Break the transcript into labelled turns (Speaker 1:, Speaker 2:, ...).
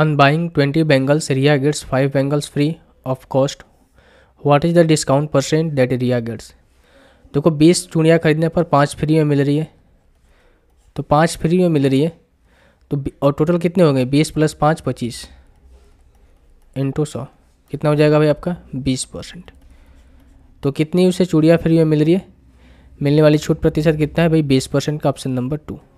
Speaker 1: on buying 20 bangles Ria gets 5 bangles free of cost what is the discount percent that Ria gets देखो 20 चूड़ियाँ खरीदने पर पाँच free में मिल रही है तो पाँच फ्री में मिल रही है तो और टोटल कितने हो गए बीस प्लस पाँच पच्चीस इंटू सौ कितना हो जाएगा भाई आपका बीस परसेंट तो कितनी उसे चूड़ियाँ फ्री में मिल रही है मिलने वाली छूट प्रतिशत कितना है भाई बीस परसेंट का ऑप्शन नंबर टू